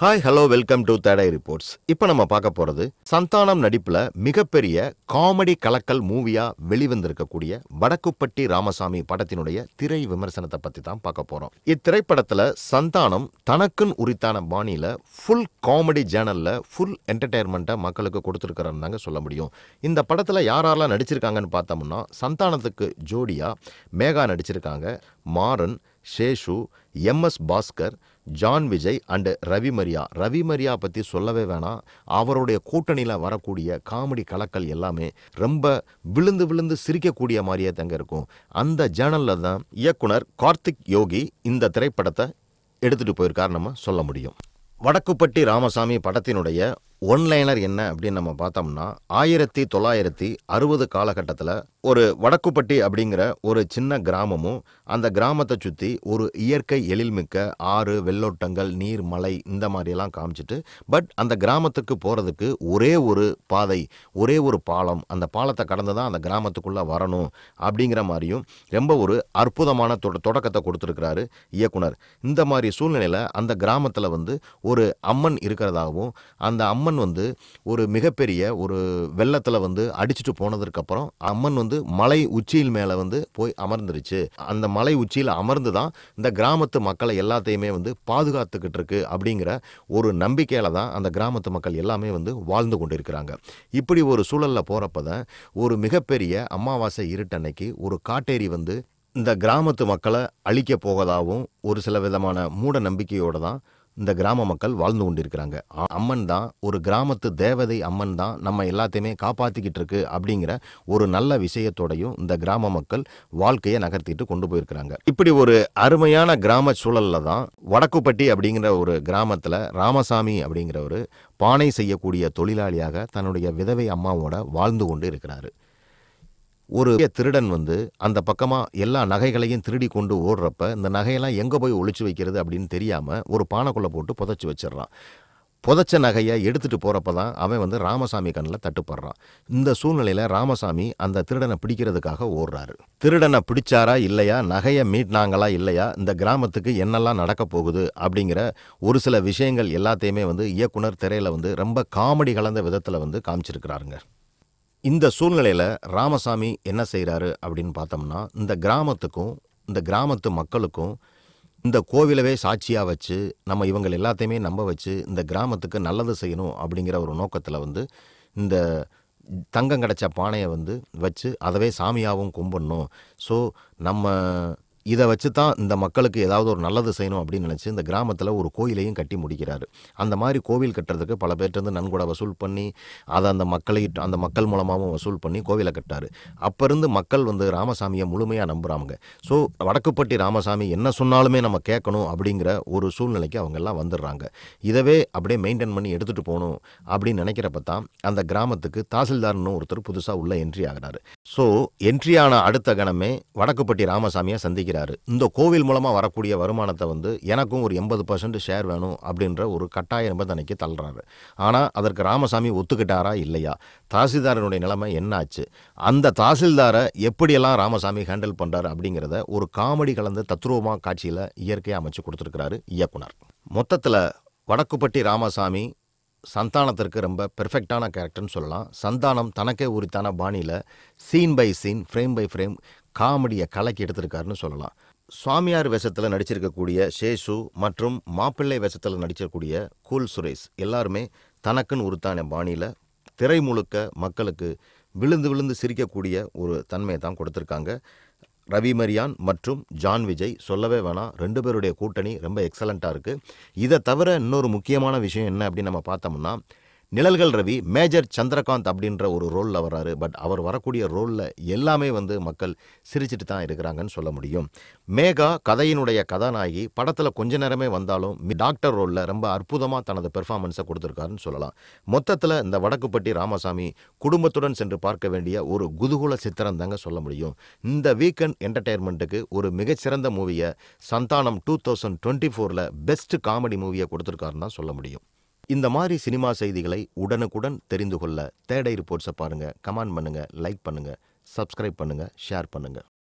hi hello welcome to today reports இப்போ நம்ம பார்க்க போகிறது சந்தானம் நடிப்பில் மிகப்பெரிய காமெடி கலக்கல் மூவியாக வெளிவந்திருக்கக்கூடிய வடக்குப்பட்டி ராமசாமி படத்தினுடைய திரை விமர்சனத்தை பற்றி தான் பார்க்க போகிறோம் இத்திரைப்படத்தில் சந்தானம் தனக்குன்னு உரித்தான பாணியில் ஃபுல் காமெடி ஜேனலில் ஃபுல் என்டர்டைன்மெண்ட்டை மக்களுக்கு கொடுத்துருக்கிறன்னு சொல்ல முடியும் இந்த படத்தில் யாரெல்லாம் நடிச்சிருக்காங்கன்னு பார்த்தோம்னா சந்தானத்துக்கு ஜோடியாக மேகா நடிச்சிருக்காங்க மாறன் ஷேஷு எம்எஸ் பாஸ்கர் ஜான் விஜய் அண்டு ரவி மரியா ரவி மரியா பற்றி சொல்லவே வேணாம் அவருடைய கூட்டணியில் வரக்கூடிய காமெடி கலக்கல் எல்லாமே ரொம்ப விழுந்து விழுந்து சிரிக்கக்கூடிய மாதிரியே தங்க இருக்கும் அந்த ஜேர்னலில் தான் இயக்குனர் கார்த்திக் யோகி இந்த திரைப்படத்தை எடுத்துகிட்டு போயிருக்கார் நம்ம சொல்ல முடியும் வடக்குப்பட்டி ராமசாமி படத்தினுடைய ஒன்லைனர் என்ன அப்படின்னு நம்ம பார்த்தோம்னா ஆயிரத்தி தொள்ளாயிரத்தி அறுபது காலகட்டத்தில் ஒரு வடக்குப்பட்டி அப்படிங்கிற ஒரு சின்ன கிராமமும் அந்த கிராமத்தை சுற்றி ஒரு இயற்கை எழில்மிக்க ஆறு வெள்ளோட்டங்கள் நீர் மலை இந்த மாதிரியெல்லாம் காமிச்சிட்டு பட் அந்த கிராமத்துக்கு போகிறதுக்கு ஒரே ஒரு பாதை ஒரே ஒரு பாலம் அந்த பாலத்தை கடந்து தான் அந்த கிராமத்துக்குள்ளே வரணும் அப்படிங்கிற மாதிரியும் ரொம்ப ஒரு அற்புதமான தொட தொடக்கத்தை கொடுத்துருக்கிறாரு இயக்குனர் இந்த மாதிரி சூழ்நிலையில் அந்த கிராமத்தில் வந்து ஒரு அம்மன் இருக்கிறதாகவும் அந்த அம்மன் வந்து ஒரு மிகப்பெரிய ஒரு வெள்ளத்தில் வந்து அடிச்சுட்டு போனதுக்கப்புறம் அம்மன் வந்து வந்து மலை உச்சியில் மேலே வந்து போய் அமர்ந்துருச்சு அந்த மலை உச்சியில் அமர்ந்து தான் இந்த கிராமத்து மக்களை எல்லாத்தையுமே வந்து பாதுகாத்துக்கிட்டு இருக்கு அப்படிங்கிற ஒரு நம்பிக்கையில் தான் அந்த கிராமத்து மக்கள் எல்லாமே வந்து வாழ்ந்து கொண்டிருக்கிறாங்க இப்படி ஒரு சூழலில் போகிறப்ப தான் ஒரு மிகப்பெரிய அமாவாசை இருட்டன்னைக்கு ஒரு காட்டேரி வந்து இந்த கிராமத்து மக்களை அழிக்க போவதாகவும் ஒரு சில விதமான மூட நம்பிக்கையோடு தான் இந்த கிராம மக்கள் வாழ்ந்து கொண்டிருக்கிறாங்க அம்மன் தான் ஒரு கிராமத்து தேவதை அம்மன் தான் நம்ம எல்லாத்தையுமே காப்பாற்றிக்கிட்டு இருக்கு அப்படிங்கிற ஒரு நல்ல விஷயத்தோடையும் இந்த கிராம மக்கள் வாழ்க்கையை நகர்த்திட்டு கொண்டு போயிருக்கிறாங்க இப்படி ஒரு அருமையான கிராம சூழல்ல தான் வடக்குப்பட்டி அப்படிங்கிற ஒரு கிராமத்தில் ராமசாமி அப்படிங்கிற ஒரு பானை செய்யக்கூடிய தொழிலாளியாக தன்னுடைய விதவை அம்மாவோட வாழ்ந்து கொண்டு இருக்கிறாரு ஒரு திருடன் வந்து அந்த பக்கமாக எல்லா நகைகளையும் திருடி கொண்டு ஓடுறப்ப இந்த நகையெல்லாம் எங்கே போய் ஒழிச்சு வைக்கிறது அப்படின்னு தெரியாமல் ஒரு பானைக்குள்ளே போட்டு புதைச்சி வச்சிடறான் புதைச்ச நகையை எடுத்துகிட்டு போகிறப்ப தான் அவன் வந்து ராமசாமி கண்ணில் தட்டுப்படுறான் இந்த சூழ்நிலையில் ராமசாமி அந்த திருடனை பிடிக்கிறதுக்காக ஓடுறாரு திருடனை பிடிச்சாரா இல்லையா நகையை மீட்னாங்களா இல்லையா இந்த கிராமத்துக்கு என்னெல்லாம் நடக்க போகுது அப்படிங்கிற ஒரு சில விஷயங்கள் எல்லாத்தையுமே வந்து இயக்குனர் திரையில் வந்து ரொம்ப காமெடி கலந்த விதத்தில் வந்து காமிச்சிருக்கிறாருங்க இந்த சூழ்நிலையில் ராமசாமி என்ன செய்கிறாரு அப்படின்னு பார்த்தோம்னா இந்த கிராமத்துக்கும் இந்த கிராமத்து மக்களுக்கும் இந்த கோவிலவே சாட்சியாக வச்சு நம்ம இவங்க எல்லாத்தையுமே நம்ப வச்சு இந்த கிராமத்துக்கு நல்லது செய்யணும் அப்படிங்கிற ஒரு நோக்கத்தில் வந்து இந்த தங்கம் கிடச்ச பானையை வந்து வச்சு அதவே சாமியாகவும் கும்பிடணும் ஸோ நம்ம இதை வச்சு தான் இந்த மக்களுக்கு ஏதாவது ஒரு நல்லது செய்யணும் அப்படின்னு நினச்சி இந்த கிராமத்தில் ஒரு கோயிலையும் கட்டி முடிக்கிறார் அந்த மாதிரி கோவில் கட்டுறதுக்கு பல வந்து நன்கொடை வசூல் பண்ணி அதை அந்த மக்களை அந்த மக்கள் மூலமாகவும் வசூல் பண்ணி கோவிலை கட்டார் அப்போ இருந்து மக்கள் வந்து ராமசாமியை முழுமையாக நம்புகிறாங்க ஸோ வடக்குப்பட்டி ராமசாமி என்ன சொன்னாலுமே நம்ம கேட்கணும் அப்படிங்கிற ஒரு சூழ்நிலைக்கு அவங்கெல்லாம் வந்துடுறாங்க இதவே அப்படியே மெயின்டைன் பண்ணி எடுத்துகிட்டு போகணும் அப்படின்னு நினைக்கிறப்ப தான் அந்த கிராமத்துக்கு தாசில்தார்னு ஒருத்தர் புதுசாக உள்ளே என்ட்ரி ஆகிறாரு ஸோ என்ட்ரி ஆன அடுத்த கணமே வடக்குப்பட்டி ராமசாமியை சந்திக்கிறார் செய்கிறாரு இந்த கோவில் மூலமாக வரக்கூடிய வருமானத்தை வந்து எனக்கும் ஒரு எண்பது பர்சன்ட் ஷேர் வேணும் அப்படின்ற ஒரு கட்டாய நிபந்தனைக்கு தள்ளுறாரு ஆனால் அதற்கு ராமசாமி ஒத்துக்கிட்டாரா இல்லையா தாசில்தாரனுடைய நிலைமை என்னாச்சு அந்த தாசில்தாரை எப்படியெல்லாம் ராமசாமி ஹேண்டில் பண்ணுறாரு அப்படிங்கிறத ஒரு காமெடி கலந்து தத்ரூபமாக காட்சியில் இயற்கையாக அமைச்சு கொடுத்துருக்கிறாரு இயக்குனர் மொத்தத்தில் வடக்குப்பட்டி ராமசாமி சந்தானத்திற்கு ரொம்ப பெர்ஃபெக்டான கேரக்டர்னு சொல்லலாம் சந்தானம் தனக்கே உரித்தான பாணியில் scene by scene frame by frame காமெடியை கலக்கி எடுத்திருக்காருன்னு சொல்லலாம் சுவாமியார் வேஷத்தில் நடிச்சிருக்கக்கூடிய ஷேஷு மற்றும் மாப்பிள்ளை வேஷத்தில் நடிச்சிருக்கக்கூடிய கூல் சுரேஷ் எல்லாருமே தனக்குன்னு உருத்தான பாணியில் திரை முழுக்க மக்களுக்கு விழுந்து விழுந்து சிரிக்கக்கூடிய ஒரு தன்மையை தான் கொடுத்துருக்காங்க ரவி மரியான் மற்றும் ஜான் விஜய் சொல்லவே வேணாம் ரெண்டு பேருடைய கூட்டணி ரொம்ப எக்ஸலண்ட்டாக இருக்குது இதை தவிர இன்னொரு முக்கியமான விஷயம் என்ன அப்படின்னு நம்ம பார்த்தோம்னா நிழல்கள் ரவி மேஜர் சந்திரகாந்த் அப்படின்ற ஒரு ரோலில் வர்றாரு பட் அவர் வரக்கூடிய ரோலில் எல்லாமே வந்து மக்கள் சிரிச்சிட்டு தான் இருக்கிறாங்கன்னு சொல்ல முடியும் மேகா கதையினுடைய கதாநாயகி படத்தில் கொஞ்ச நேரமே வந்தாலும் டாக்டர் ரோலில் ரொம்ப அற்புதமாக தனது பெர்ஃபார்மன்ஸை கொடுத்துருக்காருன்னு சொல்லலாம் மொத்தத்தில் இந்த வடக்குப்பட்டி ராமசாமி குடும்பத்துடன் சென்று பார்க்க வேண்டிய ஒரு குதூகுல சித்திரம் தாங்க சொல்ல முடியும் இந்த வீக்கெண்ட் என்டர்டெயின்மெண்ட்டுக்கு ஒரு மிகச்சிறந்த மூவியை சந்தானம் டூ தௌசண்ட் டுவெண்ட்டி ஃபோரில் பெஸ்ட் காமெடி மூவியை கொடுத்துருக்காருன்னு தான் சொல்ல முடியும் இந்த மாதிரி சினிமா செய்திகளை உடனுக்குடன் தெரிந்து கொள்ள தேடை ரிப்போர்ட்ஸை பாருங்கள் கமெண்ட் பண்ணுங்கள் லைக் பண்ணுங்கள் சப்ஸ்கிரைப் பண்ணுங்கள் ஷேர் பண்ணுங்கள்